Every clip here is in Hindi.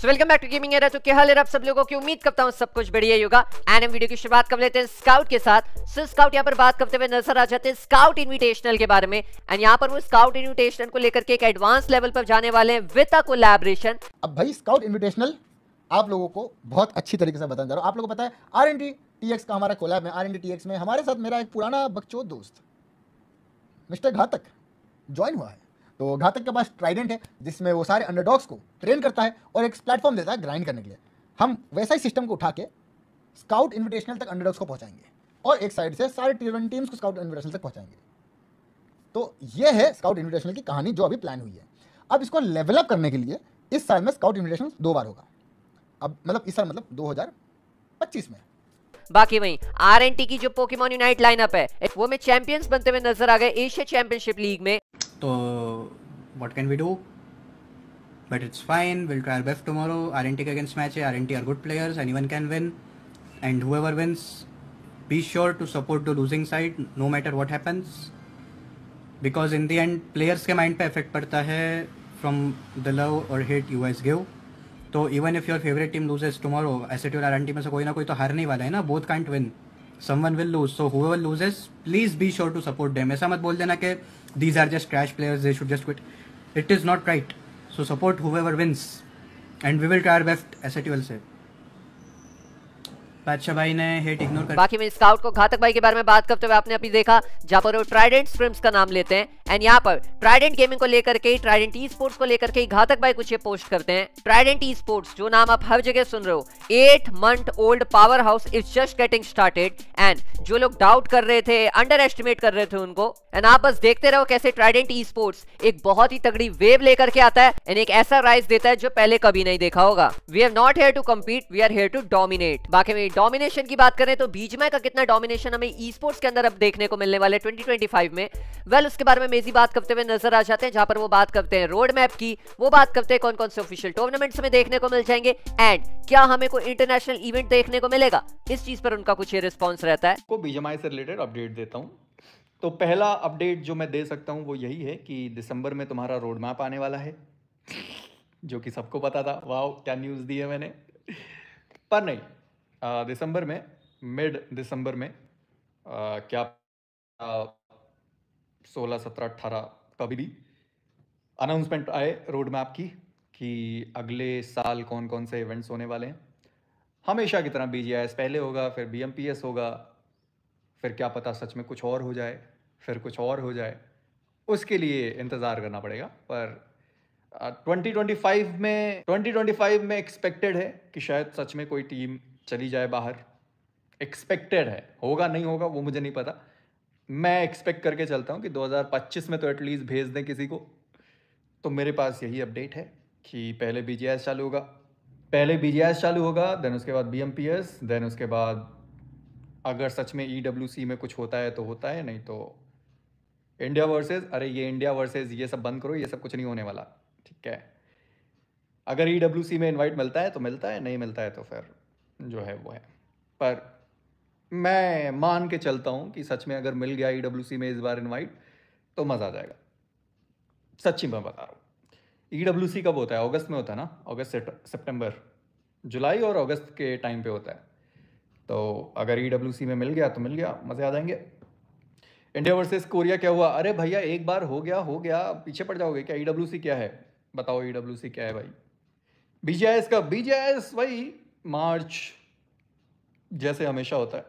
So welcome back to gaming era तो क्या हाल है आप सब लोगों की उम्मीद करता हूं सब कुछ बढ़िया होगा एंड हम वीडियो की शुरुआत कर लेते हैं स्काउट के साथ सो स्काउट यहां पर बात करते हुए नजर आ जाते हैं स्काउट इनविटेशनल के बारे में एंड यहां पर वो स्काउट इनविटेशनल को लेकर के एक एडवांस लेवल पर जाने वाले हैं विद अ कोलैबोरेशन अब भाई स्काउट इनविटेशनल आप लोगों को बहुत अच्छी तरीके से बताने जा रहा हूँ आप लोगों को पता है आरएनडी टीएक्स का हमारा कोलैब है आरएनडी टीएक्स में हमारे साथ मेरा एक पुराना बकचोद दोस्त मिस्टर घातक ज्वाइन हुआ है तो घातक के पास ट्राइडेंट है जिसमें वो सारे अंडरडॉग्स को ट्रेन करता है और एक प्लेटफॉर्म देता है ग्राइंड करने के लिए हम वैसा ही सिस्टम को उठा के स्काउट इन्विटेशनल तक अंडरडॉग्स को पहुंचाएंगे और एक साइड से सारे टी टीम्स को स्काउट इन्विटेशनल तक पहुंचाएंगे तो ये है स्काउट इन्विटेशनल की कहानी जो अभी प्लान हुई है अब इसको लेवलअप करने के लिए इस साल में स्काउट इन्विटेशन दो बार होगा अब मतलब इस साल मतलब दो में बाकी वही आरएनटी की जो पोकेमोन यूनाइट लाइनअप है वो में चैंपियंस बनते हुए नजर आ गए एशिया चैंपियनशिप लीग में तो what can we do but it's fine will try best tomorrow R N T के अगेंस्ट मैच है R N T are good players anyone can win and whoever wins be sure to support to losing side no matter what happens because in the end players के माइंड पर इफेक्ट पड़ता है फ्रॉम द लव और हेट यू एस गिव तो even if your favourite team loses tomorrow S eight your R N T में से कोई ना कोई तो हार नहीं वाला है ना both can't win someone will lose. So whoever loses, please be sure to support them. ऐसा मत बोल देना कि these are just crash players, they should just quit. It is not right. So support whoever wins. And we will try our best, as it will say. बादशाह भाई ने हेट इग्नोर कर बाकी मैं स्काउट को घातक भाई के बारे में बात करते हुए आपने अभी देखा जहाँ पर वो ट्राइडेंट स्ट्रीम्स का नाम लेते हैं एंड यहाँ पर ट्राइडेंट गेमिंग को लेकर के ट्राइडेंट ई स्पोर्ट्स को लेकर के घातक भाई कुछ ये पोस्ट करते हैं ट्राइडेंट ई स्पोर्ट्स जो नाम आप हर जगह सुन रहे हो eight month old powerhouse is just getting started and जो लोग डाउट कर रहे थे अंडर एस्टिमेट कर रहे थे उनको एंड आप बस देखते रहो कैसे ट्राइडेंट ई स्पोर्ट्स एक बहुत ही तगड़ी वेव लेकर के आता है एंड एक ऐसा राइज देता है जो पहले कभी नहीं देखा होगा we are not here to compete we are here to dominate बाकी डोमिनेशन की बात करें तो बीजमा का कितना डोमिनेशन हमें ई स्पोर्ट्स के अंदर अब देखने को मिलने वाले 2025 में वेल well, उसके बारे में मेजी बात करते हुए नजर आ जाते हैं जहां पर वो बात करते हैं रोड मैप की वो बात करते हैं कौन कौन से ऑफिशियल टूर्नामेंट्स में देखने को मिल जाएंगे एंड क्या हमें कोई इंटरनेशनल इवेंट देखने को मिलेगा इस चीज पर उनका कुछ रिस्पॉन्स रहता है को बीजमाई से रिलेटेड अपडेट देता हूँ तो पहला अपडेट जो मैं दे सकता हूँ वो यही है कि दिसंबर में तुम्हारा रोड मैप आने वाला है जो कि सबको पता था वाह क्या न्यूज़ दी है मैंने पर नहीं दिसंबर में मिड दिसंबर में आ, क्या सोलह सत्रह अट्ठारह कभी भी अनाउंसमेंट आए रोड मैप की कि अगले साल कौन कौन से इवेंट्स होने वाले हैं हमेशा की तरह बी पहले होगा फिर बी होगा फिर क्या पता सच में कुछ और हो जाए फिर कुछ और हो जाए उसके लिए इंतज़ार करना पड़ेगा पर ट्वेंटी 2025 में 2025 में एक्सपेक्टेड है कि शायद सच में कोई टीम चली जाए बाहर एक्सपेक्टेड है होगा नहीं होगा वो मुझे नहीं पता मैं एक्सपेक्ट करके चलता हूँ कि 2025 में तो एटलीस्ट भेज दें किसी को तो मेरे पास यही अपडेट है कि पहले बी चालू होगा पहले बी चालू होगा देन उसके बाद बी देन उसके बाद अगर सच में ई e में कुछ होता है तो होता है नहीं तो इंडिया वर्सेस अरे ये इंडिया वर्सेस ये सब बंद करो ये सब कुछ नहीं होने वाला ठीक है अगर ई e में इन्वाइट मिलता है तो मिलता है नहीं मिलता है तो फिर जो है वो है पर मैं मान के चलता हूँ कि सच में अगर मिल गया ई e में इस बार इनवाइट तो मज़ा आ जाएगा सच्ची मैं बता रहा हूँ ई डब्ल्यू सी कब होता है अगस्त में होता है ना अगस्त सितंबर जुलाई और अगस्त के टाइम पे होता है तो अगर ई डब्ल्यू सी में मिल गया तो मिल गया मज़े आ जाएंगे इंडिया वर्सेस कोरिया क्या हुआ अरे भैया एक बार हो गया हो गया पीछे पड़ जाओगे क्या ई डब्ल्यू सी क्या है बताओ ई डब्ल्यू सी क्या है भाई बी आई एस का बी जे आई एस भाई मार्च जैसे हमेशा होता है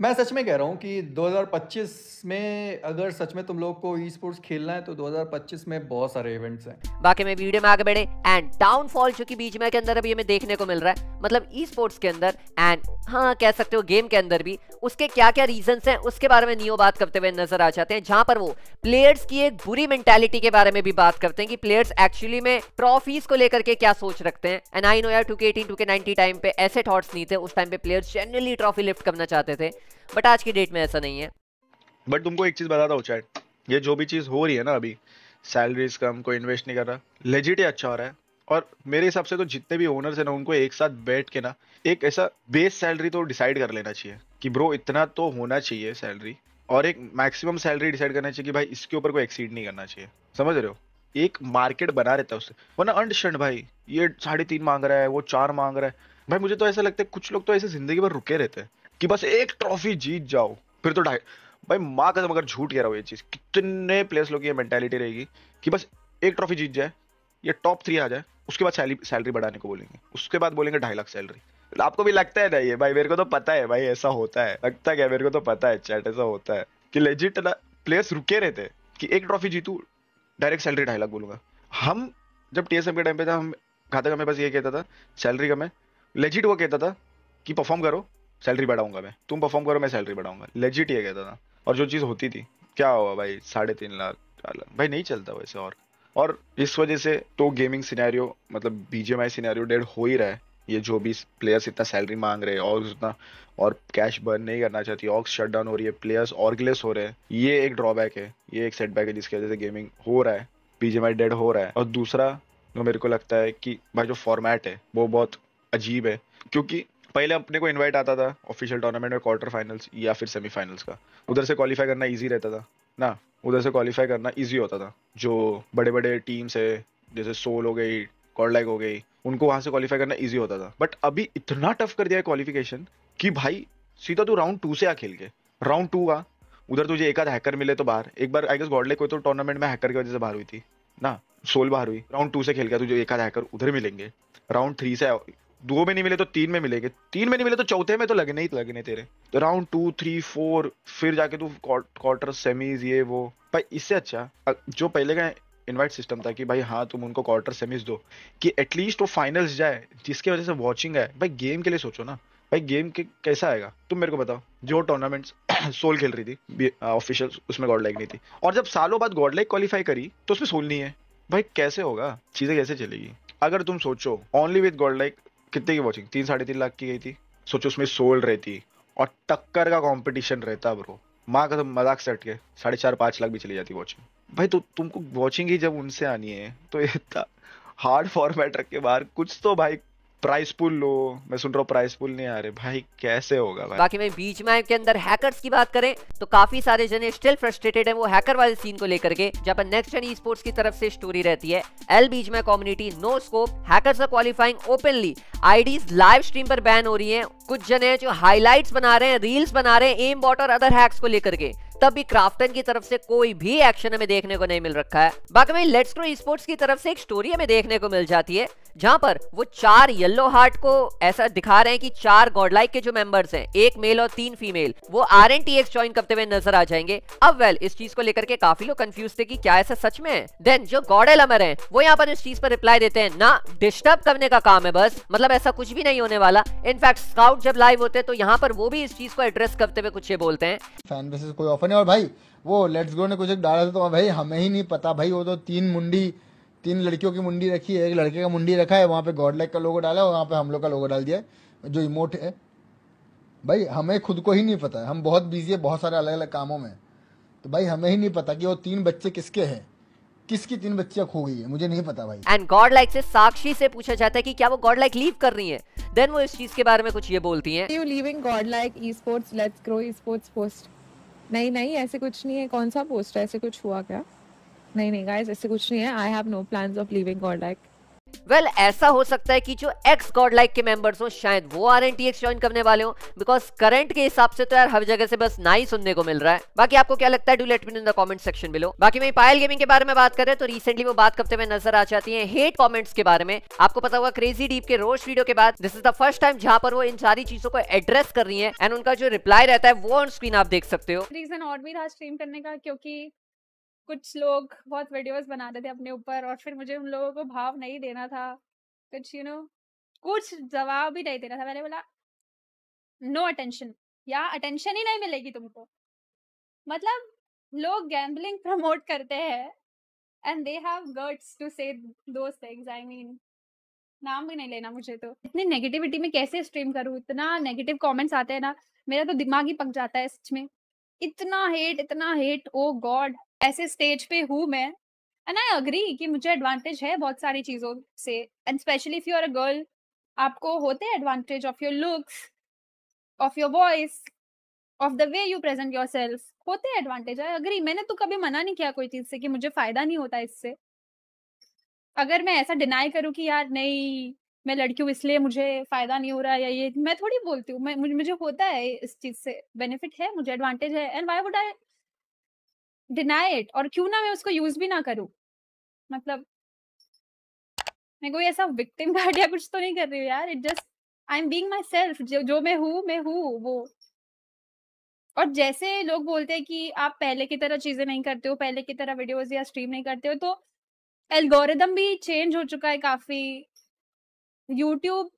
मैं सच में कह रहा हूँ कि 2025 में अगर सच में तुम लोग को ई स्पोर्ट्स खेलना है तो 2025 में बहुत सारे इवेंट्स हैं बाकी में वीडियो में आगे बढ़े एंड डाउनफॉल जो बीच में के अंदर अभी हमें देखने को मिल रहा है मतलब ई स्पोर्ट्स के अंदर एंड हाँ कह सकते हो गेम के अंदर भी उसके क्या क्या रीजन हैं उसके बारे में नियो बात करते हुए नजर आ जाते हैं जहां पर वो प्लेयर्स की एक बुरी मेंटेलिटी के बारे में भी बात करते हैं कि प्लेयर्स एक्चुअली में ट्रॉफीज को लेकर के क्या सोच रखते हैं एंड आई नो यार two K eighteen two K ninety time पे ऐसे थॉट्स नहीं थे उस टाइम पे प्लेयर्स जनरली ट्रॉफी लिफ्ट करना चाहते थे बट आज की डेट में ऐसा नहीं है बट तुमको एक चीज बताता हूँ चैट ये जो भी चीज हो रही है ना अभी सैलरीज कम कोई इन्वेस्ट नहीं कर रहा लेजिट ही अच्छा हो रहा है और मेरे हिसाब से तो जितने भी ओनर्स है ना उनको एक साथ बैठ के ना एक ऐसा बेस सैलरी तो डिसाइड कर लेना चाहिए कि ब्रो इतना तो होना चाहिए सैलरी और एक मैक्सिमम सैलरी डिसाइड करना चाहिए कि भाई इसके ऊपर कोई एक्सीड नहीं करना चाहिए समझ रहे हो एक मार्केट बना रहता है उससे वो ना अनडिशर्ट भाई ये साढ़े तीन मांग रहा है वो चार मांग रहा है भाई मुझे तो ऐसा लगता है कुछ लोग तो ऐसे जिंदगी भर रुके रहते हैं कि बस एक ट्रॉफी जीत जाओ फिर तो ढाई भाई माँ कदम अगर झूठ कह रहा हूँ ये चीज़ कितने प्लेयर्स लोग ये मेंटेलिटी रहेगी कि बस एक ट्रॉफी जीत जाए ये टॉप थ्री आ जाए उसके बाद सैलरी सैलरी बढ़ाने को बोलेंगे उसके बाद बोलेंगे ढाई लाख सैलरी आपको भी लगता है ना ये भाई मेरे को तो पता है भाई ऐसा होता है लगता क्या मेरे को तो पता है चैट ऐसा होता है कि लेजिट ना प्लेयर्स रुके रहते कि एक ट्रॉफी जीतू डायरेक्ट सैलरी ढाई लाख बोलूंगा हम जब टीएसएम के टाइम पे था हम खाता का मैं बस ये कहता था सैलरी का मैं लेजिट वो कहता था कि परफॉर्म करो सैलरी बढ़ाऊंगा मैं तुम परफॉर्म करो मैं सैलरी बढ़ाऊंगा लेजिट ये कहता था और जो चीज़ होती थी क्या हुआ भाई साढ़े तीन लाख भाई नहीं चलता वैसे और और इस वजह से तो गेमिंग सिनेरियो मतलब बीजेएमआई सिनेरियो डेड हो ही रहा है ये जो भी प्लेयर्स इतना सैलरी मांग रहे हैं और उतना और कैश बर्न नहीं करना चाहती ऑक्स शट डाउन हो रही है प्लेयर्स ऑर्गलेस हो रहे हैं ये एक ड्रॉबैक है ये एक सेटबैक है जिसकी वजह से गेमिंग हो रहा है बीजेमआई डेड हो रहा है और दूसरा जो मेरे को लगता है कि भाई जो फॉर्मेट है वो बहुत अजीब है क्योंकि पहले अपने को इनवाइट आता था ऑफिशियल टूर्नामेंट में क्वार्टर फाइनल्स या फिर सेमीफाइनल्स का उधर से क्वालिफाई करना ईजी रहता था ना उधर से क्वालिफाई करना इजी होता था जो बड़े बड़े टीम्स है जैसे सोल हो गई कॉडलैग हो गई उनको वहाँ से क्वालिफाई करना ईजी होता था बट अभी इतना टफ कर दिया है क्वालिफिकेशन कि भाई सीधा तू राउंड टू से आ खेल के राउंड टू आ उधर तुझे एक आध हैकर मिले तो बाहर एक बार आई गेस गॉडले कोई तो टूर्नामेंट में हैकर की वजह से बाहर हुई थी ना सोल बाहर हुई राउंड टू से खेल गया तुझे एक आध हैकर उधर मिलेंगे राउंड थ्री से दो में नहीं मिले तो तीन में मिलेंगे तीन में नहीं मिले तो चौथे में तो लगने ही लगने तेरे तो राउंड टू थ्री फोर फिर जाके तू क्वार्टर सेमीज ये वो भाई इससे अच्छा जो पहले का इनवाइट सिस्टम था कि भाई हाँ तुम उनको क्वार्टर सेमीज दो कि एटलीस्ट वो फाइनल्स जाए जिसकी वजह से वॉचिंग है भाई गेम के लिए सोचो ना भाई गेम के कैसा आएगा तुम मेरे को बताओ जो टूर्नामेंट्स सोल खेल रही थी ऑफिशियल उसमें गॉड लाइक नहीं थी और जब सालों बाद गॉड लाइक क्वालिफाई करी तो उसमें सोल नहीं है भाई कैसे होगा चीजें कैसे चलेगी अगर तुम सोचो ओनली विद गॉड लाइक कितने की वॉचिंग तीन साढ़े तीन लाख की गई थी सोचो उसमें सोल रहती और टक्कर का कंपटीशन रहता ब्रो माँ का तो मजाक से हट के साढ़े चार पाँच लाख भी चली जाती वॉचिंग भाई तो तुमको वॉचिंग ही जब उनसे आनी है तो इतना हार्ड फॉर्मेट रख के बाहर कुछ तो भाई प्राइस पुल लो मैं सुन रहा हूँ प्राइस पुल नहीं आ रहे भाई कैसे होगा भाई बाकी मैं बीच में के अंदर हैकर्स की बात करें तो काफी सारे जने स्टिल फ्रस्ट्रेटेड हैं वो हैकर वाले सीन को लेकर के जहां नेक्स्ट जन स्पोर्ट्स की तरफ से स्टोरी रहती है एल बीच में community no scope hacker qualifying openly ID live stream पर बैन हो रही है कुछ जने जो हाईलाइट बना रहे हैं रील्स बना रहे हैं एम बॉट और अदर हैक्स को लेकर के तब भी क्राफ्टन की तरफ से कोई भी एक्शन हमें देखने को नहीं मिल रखा है बाकी में लेट्स प्रो स्पोर्ट्स की तरफ से एक स्टोरी हमें देखने को मिल जाती है जहां पर वो चार येलो हार्ट को ऐसा दिखा रहे हैं कि चार गॉडलाइक के जो मेंबर्स हैं एक मेल और तीन फीमेल वो R N T X join करते हुए नजर आ जाएंगे अब वेल इस चीज को लेकर के काफी लोग कंफ्यूज थे कि क्या ऐसा सच में है देन जो गॉड अमर है वो यहाँ पर इस चीज पर रिप्लाई देते हैं ना डिस्टर्ब करने का काम है बस मतलब ऐसा कुछ भी नहीं होने वाला इनफैक्ट स्काउट जब लाइव होते हैं तो यहाँ पर वो भी इस चीज को एड्रेस करते हुए कुछ बोलते हैं ने और भाई वो लेट्स ग्रो ने कुछ एक डाला था तो भाई हमें ही नहीं पता भाई वो तो तीन मुंडी तीन लड़कियों की मुंडी रखी है एक लड़के का मुंडी रखा है वहाँ पे गॉड लाइक का लोगो डाला है और वहाँ पे हम लोग का लोगो डाल दिया है जो इमोट है भाई हमें खुद को ही नहीं पता है हम बहुत बिजी है बहुत सारे अलग अलग कामों में तो भाई हमें ही नहीं पता कि वो तीन बच्चे किसके हैं किसकी तीन बच्चियां खो गई है मुझे नहीं पता भाई एंड गॉड लाइक से साक्षी से पूछा जाता है कि क्या वो गॉड लाइक लीव कर रही है देन वो इस चीज के बारे में कुछ ये बोलती है you leaving GodLike esports let's grow esports post नहीं नहीं ऐसे कुछ नहीं है कौन सा पोस्ट है ऐसे कुछ हुआ क्या नहीं नहीं गाइस ऐसे कुछ नहीं है I have no plans of living GodLike well ऐसा हो सकता है कि जो एक्स गॉड लाइक के मेंबर्स हो शायद वो R N T X join करने वाले हो बिकॉज करंट के हिसाब से तो यार हर जगह से बस ना ही सुनने को मिल रहा है बाकी आपको क्या लगता है do let me in the comment section below बाकी मैं पायल गेमिंग के बारे में बात करें तो रिसेंटली वो बात करते हुए नजर आ जाती है हेट कॉमेंट्स के बारे में आपको पता होगा क्रेजी डीप के रोस्ट वीडियो के बाद this is the first time जहाँ पर वो इन सारी चीजों को एड्रेस कर रही है एंड उनका जो रिप्लाई रहता है वो ऑन स्क्रीन आप देख सकते हो रीजन और भी था स्ट्रीम करने का क्योंकि कुछ लोग बहुत वीडियोस बनाते थे अपने ऊपर और फिर मुझे उन लोगों को भाव नहीं देना था कुछ यू you नो know, कुछ जवाब भी नहीं देना था मैंने बोला नो अटेंशन या अटेंशन ही नहीं मिलेगी तुमको मतलब लोग गैम्बलिंग प्रमोट करते हैं and they have guts to say things I mean नाम भी नहीं लेना मुझे तो इतनी नेगेटिविटी में कैसे स्ट्रीम करूँ इतना नेगेटिव कमेंट्स आते हैं ना मेरा तो दिमाग ही पक जाता है सच में इतना हेट इतना हेट ओ गॉड ऐसे स्टेज पे हूँ मैं एंड आई अग्री कि मुझे एडवांटेज है बहुत सारी चीजों से and specially if you are a girl आपको होते हैं advantage of your looks of your voice of the way you present yourself होते हैं एडवांटेज आई अग्री मैंने तो कभी मना नहीं किया कोई चीज से कि मुझे फायदा नहीं होता इससे अगर मैं ऐसा डिनाई करूँ कि यार नहीं मैं लड़की हूँ इसलिए मुझे फायदा नहीं हो रहा या ये मैं थोड़ी बोलती हूँ मुझे होता है इस चीज से बेनिफिट है मुझे एडवांटेज है and why would I deny it और क्यों ना मैं उसको यूज भी ना करूं मतलब मैं कोई ऐसा विक्टिम कार्ड या कुछ तो नहीं कर रही हूँ यार it just I am being myself जो मैं हूँ मैं हूँ वो और जैसे लोग बोलते हैं कि आप पहले की तरह चीजें नहीं करते हो पहले की तरह वीडियोस या स्ट्रीम नहीं करते हो तो एल्गोरिदम भी चेंज हो चुका है काफी यूट्यूब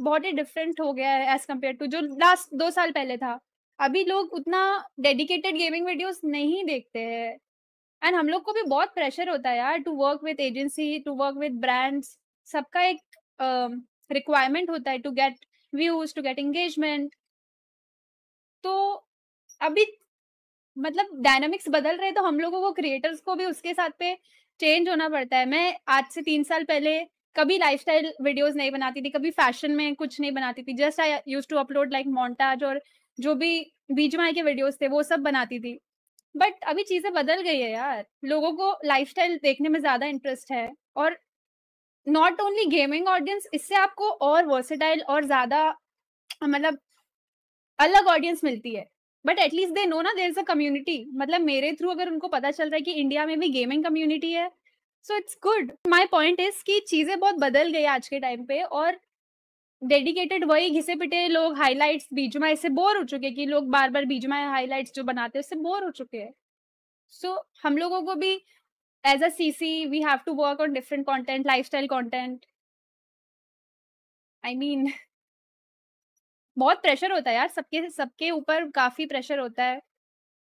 बहुत ही डिफरेंट हो गया है एज कम्पेयर टू जो लास्ट दो साल पहले था अभी लोग उतना डेडिकेटेड गेमिंग वीडियोस नहीं देखते हैं एंड हम लोग को भी बहुत प्रेशर होता है यार to work with agency to work with brands सबका एक रिक्वायरमेंट uh, होता है to get views to get engagement तो अभी मतलब डायनामिक्स बदल रहे तो हम लोगों को क्रिएटर्स को भी उसके साथ पे चेंज होना पड़ता है मैं आज से तीन साल पहले कभी लाइफस्टाइल वीडियोस नहीं बनाती थी कभी फैशन में कुछ नहीं बनाती थी just I use to upload like montage और जो भी बीच में के वीडियोस थे वो सब बनाती थी बट अभी चीजें बदल गई है यार लोगों को लाइफ देखने में ज्यादा इंटरेस्ट है और नॉट ओनली गेमिंग ऑडियंस इससे आपको और वर्सेटाइल और ज्यादा मतलब अलग ऑडियंस मिलती है बट एटलीस्ट दे नो ना देर इज अ कम्युनिटी मतलब मेरे थ्रू अगर उनको पता चल रहा है कि इंडिया में भी गेमिंग कम्युनिटी है so it's good my point is कि चीजें बहुत बदल गई आज के टाइम पे और डेडिकेटेड वही घिसे पिटे लोग हाईलाइट्स बीजमाए से बोर हो चुके हैं कि लोग बार बार बीजमाए हाईलाइट जो बनाते हैं उससे बोर हो चुके हैं सो so, हम लोगों को भी as a C C we have to work on different content lifestyle content I mean बहुत प्रेशर होता है यार सबके सबके ऊपर काफी प्रेशर होता है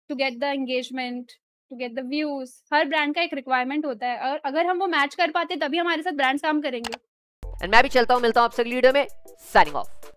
to get the engagement to get the views हर ब्रांड का एक रिक्वायरमेंट होता है और अगर हम वो मैच कर पाते तभी हमारे साथ ब्रांड्स काम करेंगे एंड मैं भी चलता हूं मिलता हूं आपसे अगली वीडियो में साइनिंग ऑफ